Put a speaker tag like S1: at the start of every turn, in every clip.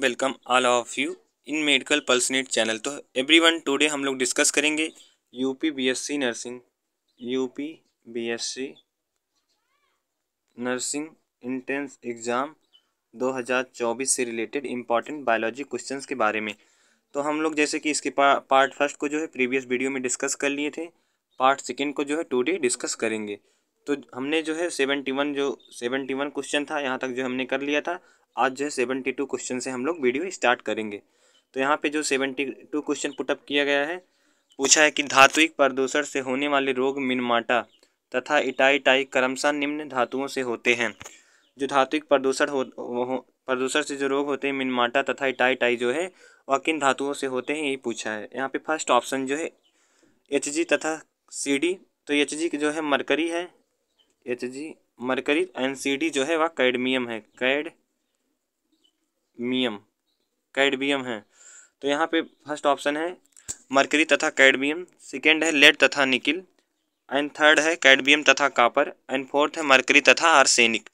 S1: welcome all of you in medical pulse net channel तो everyone today हम लोग discuss करेंगे UP BSc nursing UP BSc nursing entrance exam 2024 से related important biology questions के बारे में तो हम लोग जैसे कि इसके पार्ट फर्स्ट को जो है प्रीवियस वीडियो में डिस्कस कर लिए थे पार्ट सेकेंड को जो है टूडे डिस्कस करेंगे तो हमने जो है सेवेंटी वन जो सेवेंटी वन क्वेश्चन था यहाँ तक जो हमने कर लिया था आज जो है सेवेंटी टू क्वेश्चन से हम लोग वीडियो स्टार्ट करेंगे तो यहाँ पे जो सेवेंटी टू क्वेश्चन पुटअप किया गया है पूछा है कि धात्विक प्रदूषण से होने वाले रोग मिनमाटा तथा इटाई टाई क्रमशः निम्न धातुओं से होते हैं जो धात्विक प्रदूषण हो, हो प्रदूषण से जो रोग होते हैं मिनमाटा तथा इटाई टाई जो है वह किन धातुओं से होते हैं यही पूछा है यहाँ पे फर्स्ट ऑप्शन जो है एच जी तथा सी डी तो एच जी जो है मरकरी है H G mercury and C D जो है वह कैडमियम है कैड मियम कैडमियम है तो यहाँ पे फर्स्ट ऑप्शन है मरकरी तथा कैडमियम सेकेंड है लेड तथा निकिल एंड थर्ड है कैडमियम तथा कापर एंड फोर्थ है मरकरी तथा आर्सेनिक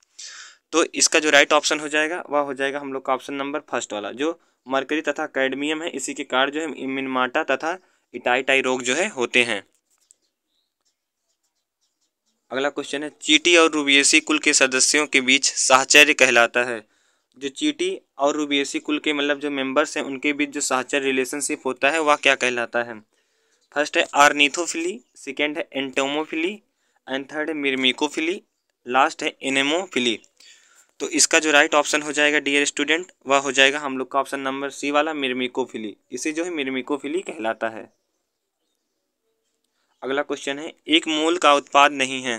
S1: तो इसका जो राइट ऑप्शन हो जाएगा वह हो जाएगा हम लोग का ऑप्शन नंबर फर्स्ट वाला जो मरकरी तथा कैडमियम है इसी के कारण जो है इमिनमाटा तथा इटाइटाई रोग जो है होते हैं अगला क्वेश्चन है चीटी और रूबियसी कुल के सदस्यों के बीच साहचर्य कहलाता है जो चीटी और रूबीसी कुल के मतलब जो मेंबर्स हैं उनके बीच जो साहचर रिलेशनशिप होता है वह क्या कहलाता है फर्स्ट है आर्नीथोफिली सेकेंड है एंटोमोफिली एंड थर्ड है मिर्मिकोफिली लास्ट है एनेमोफिली तो इसका जो राइट ऑप्शन हो जाएगा डियर स्टूडेंट वह हो जाएगा हम लोग का ऑप्शन नंबर सी वाला मिर्मिकोफिली इसे जो है मिर्मिकोफिली कहलाता है अगला क्वेश्चन है एक मोल का उत्पाद नहीं है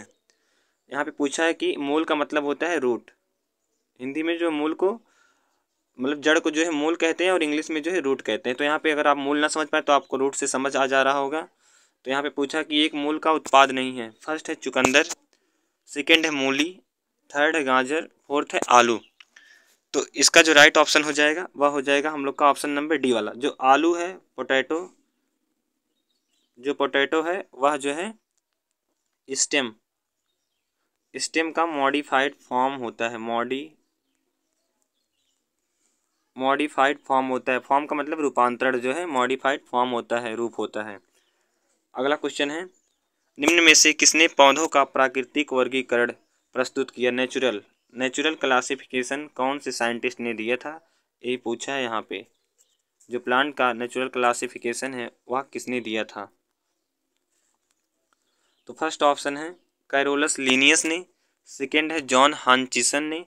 S1: यहाँ पे पूछा है कि मोल का मतलब होता है रूट हिंदी में जो मूल को मतलब जड़ को जो है मूल कहते हैं और इंग्लिश में जो है रूट कहते हैं तो यहाँ पे अगर आप मूल ना समझ पाए तो आपको रूट से समझ आ जा रहा होगा तो यहाँ पे पूछा कि एक मूल का उत्पाद नहीं है फर्स्ट है चुकंदर सेकेंड है मूली थर्ड है गाजर फोर्थ है आलू तो इसका जो राइट ऑप्शन हो जाएगा वह हो जाएगा हम लोग का ऑप्शन नंबर डी वाला जो आलू है पोटैटो जो पोटैटो है वह जो है स्टेम स्टेम का मॉडिफाइड फॉर्म होता है मॉडी मॉडिफाइड फॉर्म होता है फॉर्म का मतलब रूपांतरण जो है मॉडिफाइड फॉर्म होता है रूप होता है अगला क्वेश्चन है निम्न में से किसने पौधों का प्राकृतिक वर्गीकरण प्रस्तुत किया नेचुरल नेचुरल क्लासिफिकेशन कौन से साइंटिस्ट ने दिया था ये पूछा है यहाँ पे जो प्लांट का नेचुरल क्लासिफिकेशन है वह किसने दिया था तो फर्स्ट ऑप्शन है कैरोलस लीनियस ने सेकेंड है जॉन हानचिसन ने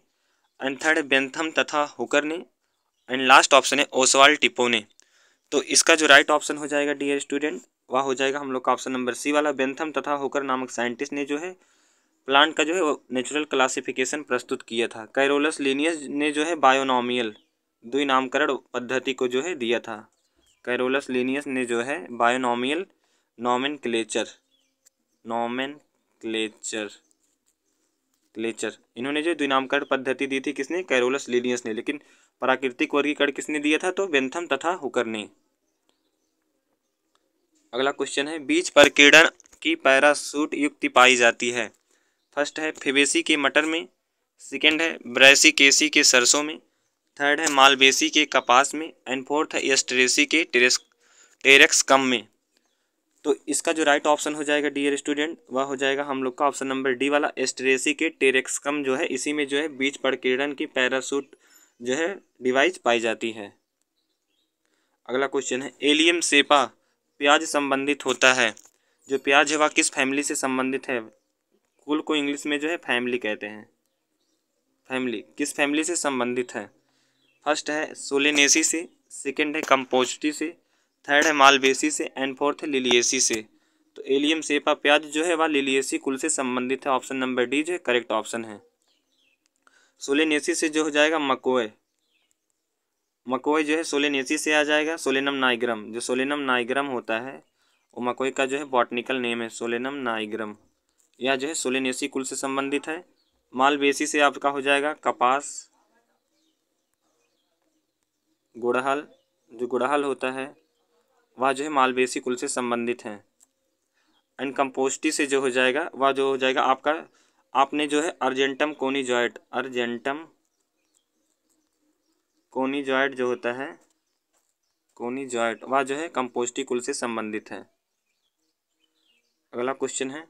S1: एंड थर्ड बेंथम तथा हुकर ने एंड लास्ट ऑप्शन है ओसवाल टिपो ने तो इसका जो राइट ऑप्शन हो जाएगा डियर स्टूडेंट वह हो जाएगा हम लोग का ऑप्शन नंबर सी वाला बेंथम तथा होकर नामक साइंटिस्ट ने जो है प्लांट का जो है वो नेचुरल क्लासिफिकेशन प्रस्तुत किया था कैरोलस लिनियस ने जो है बायोनॉमियल दुई नामकरण पद्धति को जो है दिया था कैरोलस लीनियस ने जो है binomial nomenclature nomenclature क्लेचर इन्होंने जो द्विनामकरण पद्धति दी थी किसने कैरोलस लिनियस ने लेकिन प्राकृतिक वर्गीकरण किसने दिया था तो बेंथम तथा हुकर ने अगला क्वेश्चन है बीज किरण की पैरासूट युक्ति पाई जाती है फर्स्ट है फिवेसी के मटर में सेकंड है ब्रैसी केसी के सरसों में थर्ड है मालवेसी के कपास में एंड फोर्थ है एस्ट्रेसी के टेरेस टेरेक्स कम में तो इसका जो राइट ऑप्शन हो जाएगा डियर स्टूडेंट वह हो जाएगा हम लोग का ऑप्शन नंबर डी वाला एस्ट्रेसी के टेरेक्स कम जो है इसी में जो है बीज किरण की पैरासूट जो है डिवाइस पाई जाती है अगला क्वेश्चन है एलियम सेपा प्याज संबंधित होता है जो प्याज है वह किस फैमिली से संबंधित है कुल को इंग्लिश में जो है फैमिली कहते हैं फैमिली किस फैमिली से संबंधित है फर्स्ट है सोलेनेसी से सेकंड है कंपोस्टी से थर्ड है मालवेसी से एंड फोर्थ है लिलियसी से तो एलियम सेपा प्याज जो है वह लिलियसी कुल से संबंधित है ऑप्शन नंबर डी जो है करेक्ट ऑप्शन है सोलेनेसी से जो हो जाएगा मकोए मकोए जो है सोलेनेसी से आ जाएगा सोलेनम नाइग्रम जो सोलेनम नाइग्रम होता है वो मकोई का जो है बॉटनिकल नेम है सोलेनम नाइग्रम यह जो है सोलेनेसी कुल से संबंधित है मालवेसी से आपका हो जाएगा कपास गुड़हल जो गुड़हल होता है वह जो है मालवेसी कुल से संबंधित है एंड कंपोस्टी से जो हो जाएगा वह जो हो जाएगा आपका आपने जो है अर्जेंटम कोनी ज्वाइट अर्जेंटम ज्वाइट जो होता है ज्वाइट वह जो है कंपोस्टी कुल से संबंधित है अगला क्वेश्चन है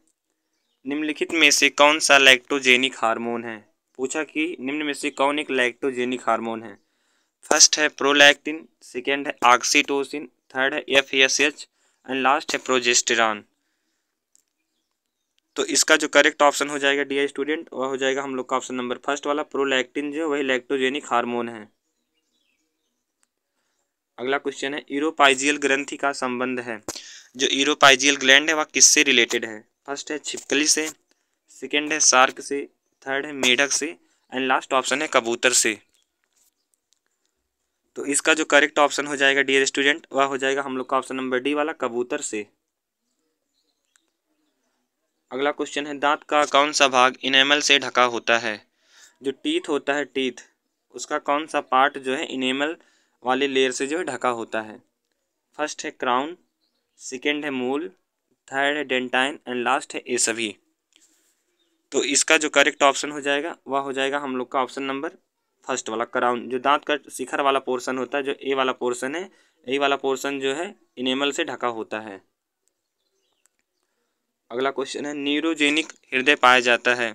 S1: निम्नलिखित में से कौन सा लैक्टोजेनिक हार्मोन है पूछा कि निम्न में से कौन एक लैक्टोजेनिक हार्मोन है फर्स्ट है प्रोलैक्टिन सेकेंड है ऑक्सीटोसिन थर्ड है F S H and last है प्रोजेस्टेरॉन तो इसका जो करेक्ट ऑप्शन हो जाएगा डी स्टूडेंट वह हो जाएगा हम लोग का ऑप्शन नंबर फर्स्ट वाला प्रोलैक्टिन जो वही लैक्टोजेनिक हार्मोन है अगला क्वेश्चन है यूरोपाइजियल ग्रंथि का संबंध है जो यूरोपाइजियल ग्लैंड है वह किससे रिलेटेड है फर्स्ट है छिपकली से सेकेंड है सार्क से थर्ड है मेढक से एंड लास्ट ऑप्शन है कबूतर से तो इसका जो करेक्ट ऑप्शन हो जाएगा डियर स्टूडेंट वह हो जाएगा हम लोग का ऑप्शन नंबर डी वाला कबूतर से अगला क्वेश्चन है दांत का कौन सा भाग इनेमल से ढका होता है जो टीथ होता है टीथ उसका कौन सा पार्ट जो है इनेमल वाले लेयर से जो है ढका होता है फर्स्ट है क्राउन सेकेंड है मूल थर्ड है डेंटाइन एंड लास्ट है ए सभी तो इसका जो करेक्ट ऑप्शन हो जाएगा वह हो जाएगा हम लोग का ऑप्शन नंबर फर्स्ट वाला क्राउन जो दांत का शिखर वाला पोर्शन होता है जो ए वाला पोर्शन है ए वाला पोर्शन जो है इनेमल से ढका होता है अगला क्वेश्चन है न्यूरोजेनिक हृदय पाया जाता है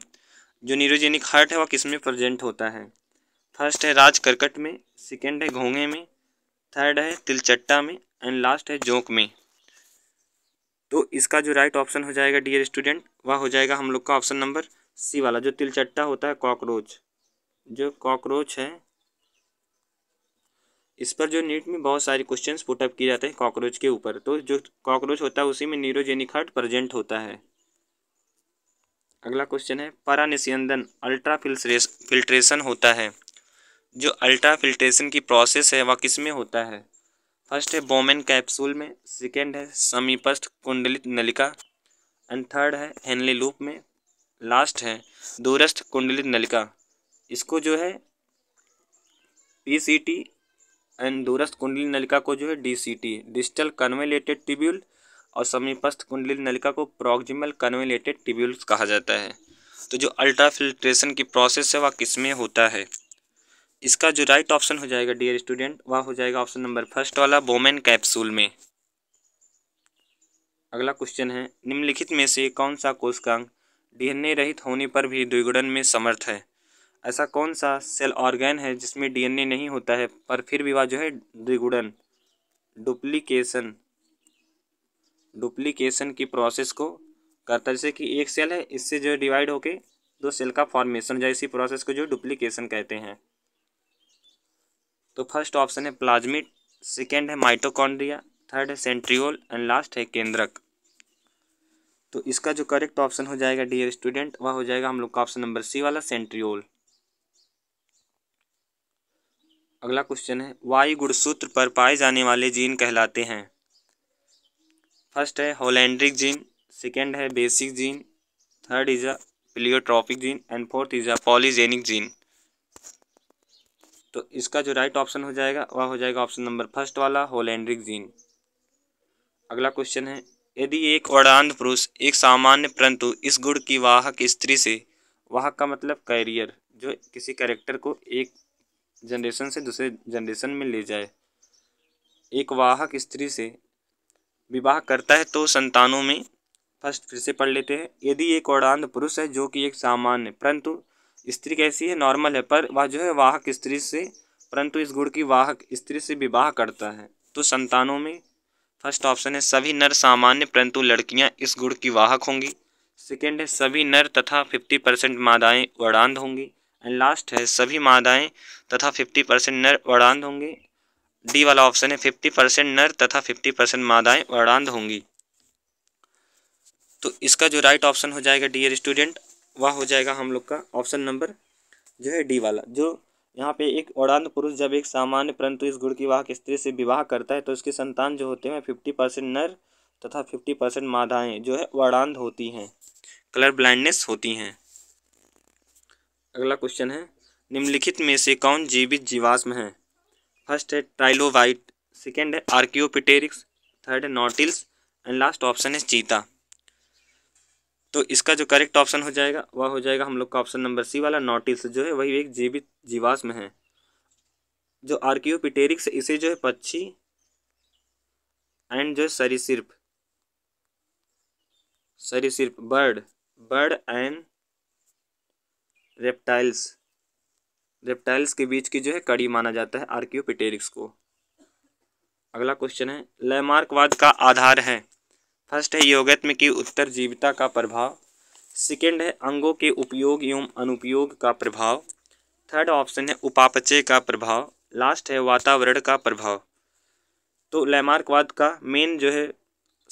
S1: जो न्यूरोजेनिक हार्ट है वह किस में प्रजेंट होता है फर्स्ट है राज करकट में सेकेंड है घोंगे में थर्ड है तिलचट्टा में एंड लास्ट है जोंक में तो इसका जो राइट ऑप्शन हो जाएगा डियर स्टूडेंट वह हो जाएगा हम लोग का ऑप्शन नंबर सी वाला जो तिलचट्टा होता है कॉकरोच जो कॉकरोच है इस पर जो नीट में बहुत सारे क्वेश्चन पुटअप किए जाते हैं कॉकरोच के ऊपर तो जो कॉकरोच होता है उसी में न्यूरोजेनिक हार्ट प्रजेंट होता है अगला क्वेश्चन है परा निस्यंदन अल्ट्रा फिल्ट्रेशन होता है जो अल्ट्रा फिल्ट्रेशन की प्रोसेस है वह किस में होता है फर्स्ट है बोमेन कैप्सूल में सेकेंड है समीपस्थ कुंडलित नलिका एंड थर्ड है हेनली लूप में लास्ट है दूरस्थ कुंडलित नलिका इसको जो है पीसीटी एंड दूरस्थ कुंडली नलिका को जो है डीसीटी डिजिटल कन्वेलेटेड टिब्यूल और समीपस्थ कुंडली नलिका को प्रोक्जिमल कन्वेलेटेड टिब्यूल कहा जाता है तो जो अल्ट्रा फिल्ट्रेशन की प्रोसेस है वह किस में होता है इसका जो राइट ऑप्शन हो जाएगा डियर स्टूडेंट वह हो जाएगा ऑप्शन नंबर फर्स्ट वाला बोमेन कैप्सूल में अगला क्वेश्चन है निम्नलिखित में से कौन सा कोषकांग डीएनए रहित होने पर भी द्विगुणन में समर्थ है ऐसा कौन सा सेल ऑर्गेन है जिसमें डीएनए नहीं होता है पर फिर भी वह जो है द्विगुणन डुप्लीकेशन डुप्लीकेशन की प्रोसेस को करता है जैसे कि एक सेल है इससे जो है डिवाइड होके दो सेल का फॉर्मेशन जो इसी प्रोसेस को जो डुप्लीकेशन कहते हैं तो फर्स्ट ऑप्शन है प्लाज्मिड सेकेंड है माइटोकॉन्ड्रिया थर्ड है सेंट्रियोल एंड लास्ट है केंद्रक तो इसका जो करेक्ट ऑप्शन हो जाएगा डियर स्टूडेंट वह हो जाएगा हम लोग का ऑप्शन नंबर सी वाला सेंट्रियोल अगला क्वेश्चन है वायु गुणसूत्र पर पाए जाने वाले जीन कहलाते हैं फर्स्ट है होलैंड्रिक जीन सेकेंड है basic gene third is a pleiotropic gene and fourth is a polygenic gene तो इसका जो राइट ऑप्शन हो जाएगा वह हो जाएगा ऑप्शन नंबर फर्स्ट वाला होलैंड्रिक जीन अगला क्वेश्चन है यदि एक वड़ांध पुरुष एक सामान्य परंतु इस गुण की वाहक स्त्री से वाहक का मतलब कैरियर जो किसी कैरेक्टर को एक जनरेशन से दूसरे जनरेशन में ले जाए एक वाहक स्त्री से विवाह करता है तो संतानों में फर्स्ट फिर से पढ़ लेते हैं यदि एक औड़ांध पुरुष है जो कि एक सामान्य परंतु स्त्री कैसी है नॉर्मल है पर वह जो है वाहक स्त्री से परंतु इस गुण की वाहक स्त्री से विवाह करता है तो संतानों में फर्स्ट ऑप्शन है सभी नर सामान्य परंतु लड़कियां इस गुण की वाहक होंगी सेकेंड है सभी नर तथा फिफ्टी परसेंट मादाएँ वड़ांध होंगी एंड लास्ट है सभी मादाएं तथा फिफ्टी परसेंट नर वड़ांध होंगे डी वाला ऑप्शन है फिफ्टी परसेंट नर तथा फिफ्टी परसेंट मादाएँ वड़ांध होंगी तो इसका जो राइट ऑप्शन हो जाएगा डियर स्टूडेंट वह हो जाएगा हम लोग का ऑप्शन नंबर जो है डी वाला जो यहाँ पे एक औड़ांध पुरुष जब एक सामान्य परंतु इस गुड़ की वाहक स्त्री से विवाह करता है तो उसके संतान जो होते हैं फिफ्टी परसेंट नर तथा फिफ्टी परसेंट मादाएँ जो है वड़ांध होती हैं कलर ब्लाइंडनेस होती हैं अगला क्वेश्चन है निम्नलिखित में से कौन जीवित जीवाश्म है फर्स्ट है ट्राइलोवाइट सेकेंड है आर्कियोपिटेरिक्स थर्ड है नॉटिल्स एंड लास्ट ऑप्शन है चीता तो इसका जो करेक्ट ऑप्शन हो जाएगा वह हो जाएगा हम लोग का ऑप्शन नंबर सी वाला नॉटिल्स जो है वही एक जीवित जीवाश्म है जो आर्कियोपिटेरिक्स इसे जो है पक्षी एंड जो है सरी सिर्फ bird bird and reptiles reptiles के बीच की जो है कड़ी माना जाता है आर्क्योपिटेरिक्स को अगला क्वेश्चन है लैमार्कवाद का आधार है फर्स्ट है योगत्म की उत्तर जीविता का प्रभाव सेकेंड है अंगों के उपयोग एवं अनुपयोग का प्रभाव थर्ड ऑप्शन है उपापचय का प्रभाव लास्ट है वातावरण का प्रभाव तो लैमार्कवाद का मेन जो है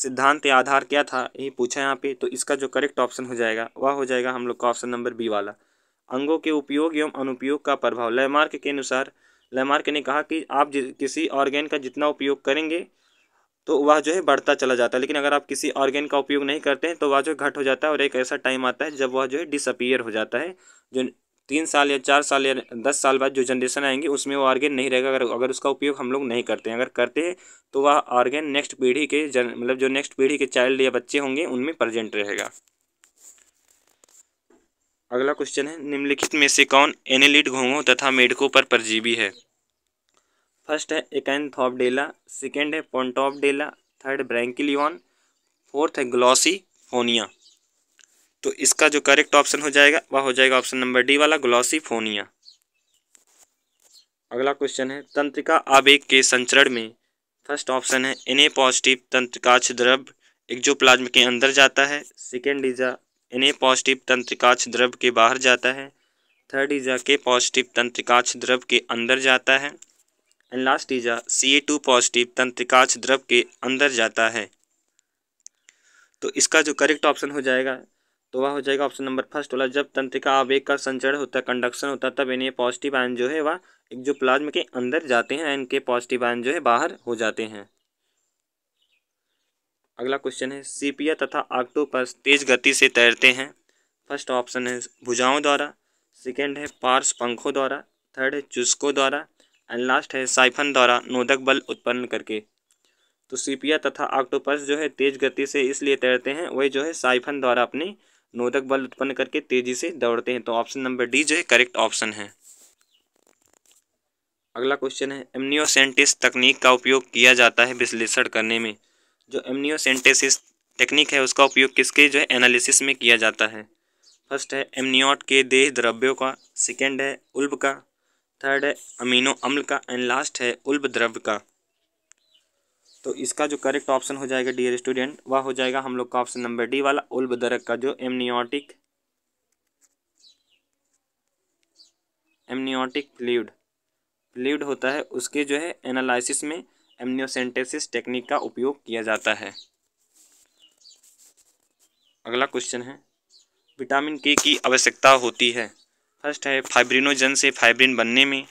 S1: सिद्धांत या आधार क्या था यही पूछा यहाँ पे तो इसका जो करेक्ट ऑप्शन हो जाएगा वह हो जाएगा हम लोग का ऑप्शन नंबर बी वाला अंगों के उपयोग एवं अनुपयोग का प्रभाव लैमार्क के अनुसार लैमार्क ने कहा कि आप किसी ऑर्गेन का जितना उपयोग करेंगे तो वह जो है बढ़ता चला जाता है लेकिन अगर आप किसी ऑर्गेन का उपयोग नहीं करते हैं तो वह जो घट हो जाता है और एक ऐसा टाइम आता है जब वह जो है डिसअपियर हो जाता है जो तीन साल या चार साल या दस साल बाद जो जनरेशन आएंगी उसमें वो ऑर्गेन नहीं रहेगा अगर अगर उसका उपयोग हम लोग नहीं करते हैं अगर करते हैं तो वह ऑर्गेन नेक्स्ट पीढ़ी के जन मतलब जो नेक्स्ट पीढ़ी के चाइल्ड या बच्चे होंगे उनमें प्रजेंट रहेगा अगला क्वेश्चन है निम्नलिखित में से कौन एनेलिड घोंगो तथा मेढकों पर परजीवी है फर्स्ट है एकैनथॉपडेला सेकेंड है पोन्टॉपडेला थर्ड ब्रैंकिलियन फोर्थ है ग्लॉसी फोनिया तो इसका जो करेक्ट ऑप्शन हो जाएगा वह हो जाएगा ऑप्शन नंबर डी वाला ग्लॉसी फोनिया अगला क्वेश्चन है तंत्रिका आवेग के संचरण में फर्स्ट ऑप्शन है एने पॉजिटिव तंत्रिकाक्ष द्रव एक्जोप्लाज्म के अंदर जाता है सेकेंड इज इन्हें पॉजिटिव तंत्रिकाक्ष द्रव के बाहर जाता है थर्ड इज के पॉजिटिव तंत्रिकाक्ष द्रव के अंदर जाता है and last is C A two positive तंत्रिकाक्ष द्रव के अंदर जाता है तो इसका जो करेक्ट ऑप्शन हो जाएगा तो वह हो जाएगा ऑप्शन नंबर फर्स्ट वाला जब तंत्रिका आवेग का संचरण होता है कंडक्शन होता है तब इन्हें पॉजिटिव आयन जो है वह एक जो प्लाज्मा के अंदर जाते हैं इनके पॉजिटिव आयन जो है बाहर हो जाते हैं अगला क्वेश्चन है सीपिया तथा आक्टोपस तेज गति से तैरते हैं फर्स्ट ऑप्शन है भुजाओं द्वारा सेकेंड है पार्स पंखों द्वारा थर्ड है चुस्कों द्वारा एंड लास्ट है साइफन द्वारा नोदक बल उत्पन्न करके तो सीपिया तथा आक्टोपस जो है तेज गति से इसलिए तैरते हैं वही जो है साइफन द्वारा अपने नोदक बल उत्पन्न करके तेजी से दौड़ते हैं तो ऑप्शन नंबर डी जो है करेक्ट ऑप्शन है अगला क्वेश्चन है एमनियोसेंटिस तकनीक का उपयोग किया जाता है विश्लेषण करने में जो एमनियोसेंटेसिस टेक्निक है उसका उपयोग किसके जो है एनालिसिस में किया जाता है फर्स्ट है एमनियोट के देह द्रव्यों का सेकेंड है उल्ब का थर्ड है अमीनो अम्ल का एंड लास्ट है उल्ब द्रव्य का तो इसका जो करेक्ट ऑप्शन हो जाएगा डियर स्टूडेंट वह हो जाएगा हम लोग का ऑप्शन नंबर डी वाला उल्ब द्रव्य का जो एमनियोटिक एमनियोटिक फ्लूड फ्लूड होता है उसके जो है एनालिसिस में एमनियोसेंटेसिस टेक्निक का उपयोग किया जाता है अगला क्वेश्चन है विटामिन के की आवश्यकता होती है फर्स्ट है फाइब्रिनोजन से फाइब्रिन बनने में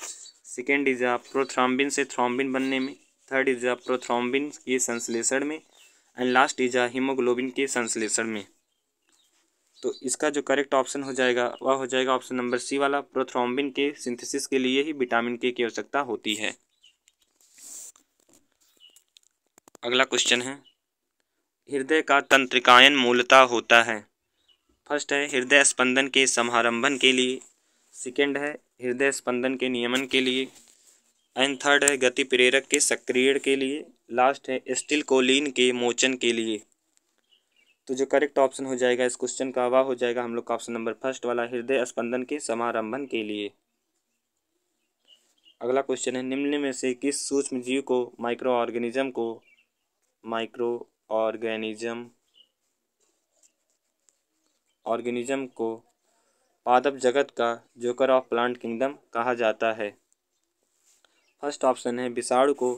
S1: सेकेंड इज प्रोथ्रॉम्बिन से थ्रॉम्बिन बनने में थर्ड इज प्रोथ्रॉम्बिन के संश्लेषण में एंड लास्ट इज हीमोग्लोबिन के संश्लेषण में तो इसका जो करेक्ट ऑप्शन हो जाएगा वह हो जाएगा ऑप्शन नंबर सी वाला प्रोथ्रॉम्बिन के सिंथेसिस के लिए ही विटामिन के की आवश्यकता होती है अगला क्वेश्चन है हृदय का तंत्रिकायन मूलता होता है फर्स्ट है हृदय स्पंदन के समारंभन के लिए सेकंड है हृदय स्पंदन के नियमन के लिए एंड थर्ड है गति प्रेरक के सक्रिय के लिए लास्ट है स्टील कोलिन के मोचन के लिए तो जो करेक्ट ऑप्शन हो जाएगा इस क्वेश्चन का वह हो जाएगा हम लोग का ऑप्शन नंबर फर्स्ट वाला हृदय स्पंदन के समारंभन के लिए अगला क्वेश्चन है निम्न में से किस सूक्ष्म जीव को माइक्रो ऑर्गेनिज्म को माइक्रो ऑर्गेनिज्म ऑर्गेनिज्म को पादप जगत का जोकर ऑफ प्लांट किंगडम कहा जाता है फर्स्ट ऑप्शन है विषाणु को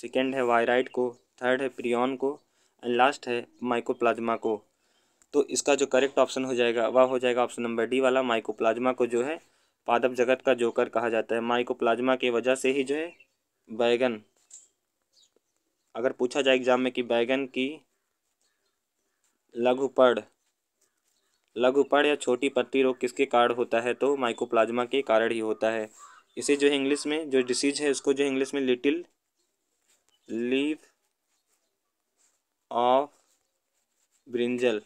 S1: सेकेंड है वायराइड को थर्ड है प्रियन को एंड लास्ट है माइकोप्लाज्मा को तो इसका जो करेक्ट ऑप्शन हो जाएगा वह हो जाएगा ऑप्शन नंबर डी वाला माइकोप्लाज्मा को जो है पादप जगत का जोकर कहा जाता है माइकोप्लाज्मा की वजह से ही जो है बैगन अगर पूछा जाए एग्ज़ाम में कि बैगन की लघुपड़ लघुपड़ या छोटी पत्ती रोग किसके कारण होता है तो माइकोप्लाज्मा के कारण ही होता है इसे जो है इंग्लिश में जो डिसीज है उसको जो इंग्लिश में little leaf of brinjal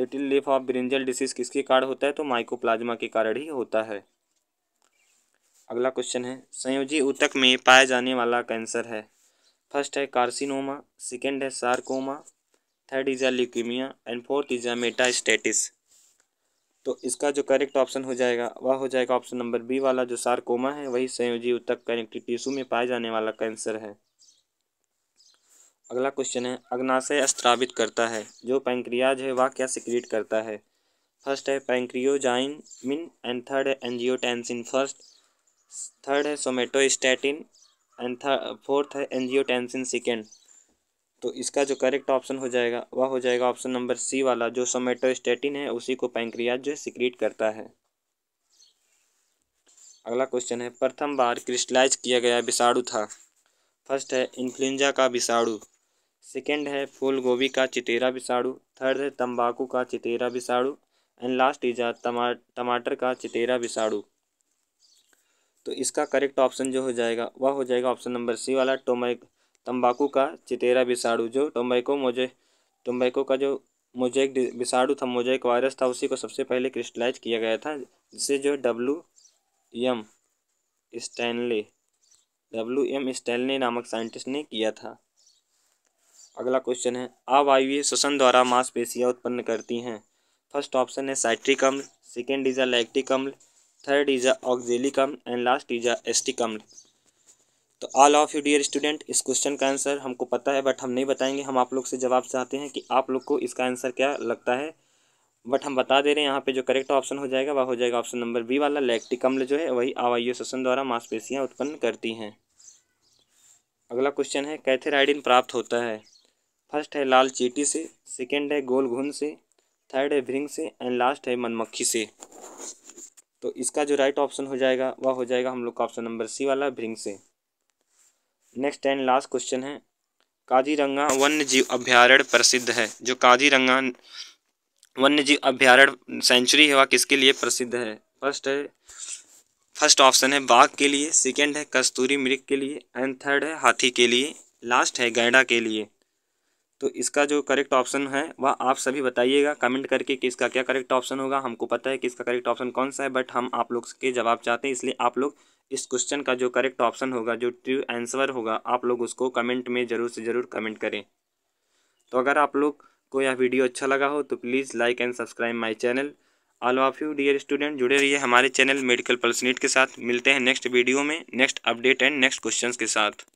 S1: little leaf of brinjal disease किसके कारण होता है तो माइकोप्लाज्मा के कारण ही होता है अगला क्वेश्चन है संयोजी ऊतक में पाया जाने वाला कैंसर है फर्स्ट है कार्सिनोमा सेकेंड है sarcoma third is leukaemia and fourth is metastasis तो इसका जो करेक्ट ऑप्शन हो जाएगा वह हो जाएगा ऑप्शन नंबर बी वाला जो सार्कोमा है वही संयोजी उत्तक कनेक्टिव टिश्यू में पाए जाने वाला कैंसर है अगला क्वेश्चन है अग्नाशय स्त्रावित करता है जो पैंक्रियाज है वह क्या सिक्रिएट करता है फर्स्ट है पैंक्रियोजाइन मिन एंड थर्ड है एंजियोटेंसिन फर्स्ट थर्ड है सोमेटोस्टैटिन एंड था फोर्थ है एनजियो टेंसिन सिकेंड तो इसका जो करेक्ट ऑप्शन हो जाएगा वह हो जाएगा ऑप्शन नंबर सी वाला जो सोमेटोस्टेटिन है उसी को पैंक्रियाज जो सिक्रीट करता है अगला क्वेश्चन है प्रथम बार क्रिस्टलाइज किया गया विषाणु था फर्स्ट है इन्फ्लुंजा का विषाणु सेकेंड है फूल गोभी का चितेरा विषाणु थर्ड है तम्बाकू का चितेरा विषाणु एंड लास्ट इज टमा टमाटर का चितेरा विषाणु तो इसका करेक्ट ऑप्शन जो हो जाएगा वह हो जाएगा ऑप्शन नंबर सी वाला टोमैक तंबाकू का चितेरा विषाणु जो टोम्बैको मोजे टोम्बैको का जो मोजेक विषाणु था मोजेक वायरस था उसी को सबसे पहले क्रिस्टलाइज किया गया था जिसे जो W M Stanley W M Stanley नामक साइंटिस्ट ने किया था अगला क्वेश्चन है अवायवीय श्वसन द्वारा मांसपेशियाँ उत्पन्न करती हैं फर्स्ट ऑप्शन है साइट्रिक अम्ल सेकेंड इज अ लैक्टिक अम्ल थर्ड इज a ऑक्जेलिकम एंड लास्ट इज a एस्टिकम तो all of you dear student इस क्वेश्चन का आंसर हमको पता है बट हम नहीं बताएंगे हम आप लोग से जवाब चाहते हैं कि आप लोग को इसका आंसर क्या लगता है बट हम बता दे रहे हैं यहाँ पे जो करेक्ट ऑप्शन हो जाएगा वह हो जाएगा ऑप्शन नंबर बी वाला लैक्टिक अम्ल जो है वही आवायु श्वसन द्वारा मांसपेशियाँ उत्पन्न करती हैं अगला क्वेश्चन है कैथेराइडिन प्राप्त होता है फर्स्ट है लाल चीटी से सेकेंड है गोल घुन से थर्ड है भ्रिंग से एंड लास्ट है मनमक्खी से तो इसका जो राइट ऑप्शन हो जाएगा वह हो जाएगा हम लोग का ऑप्शन नंबर सी वाला भ्रिंग से नेक्स्ट एंड लास्ट क्वेश्चन है काजीरंगा वन्य जीव अभ्यारण्य प्रसिद्ध है जो काजीरंगा वन्य जीव अभ्यारण्य सेंचुरी है वह किसके लिए प्रसिद्ध है फर्स्ट है फर्स्ट ऑप्शन है बाघ के लिए सेकेंड है कस्तूरी मृग के लिए एंड थर्ड है हाथी के लिए लास्ट है गैंडा के लिए तो इसका जो करेक्ट ऑप्शन है वह आप सभी बताइएगा कमेंट करके कि इसका क्या करेक्ट ऑप्शन होगा हमको पता है कि इसका करेक्ट ऑप्शन कौन सा है बट हम आप लोग के जवाब चाहते हैं इसलिए आप लोग इस क्वेश्चन का जो करेक्ट ऑप्शन होगा जो ट्रू आंसर होगा आप लोग उसको कमेंट में ज़रूर से ज़रूर कमेंट करें तो अगर आप लोग को यह वीडियो अच्छा लगा हो तो please like and subscribe my channel all of you dear student जुड़े रहिए हमारे चैनल मेडिकल पल्स के साथ मिलते हैं नेक्स्ट वीडियो में next update and next question के साथ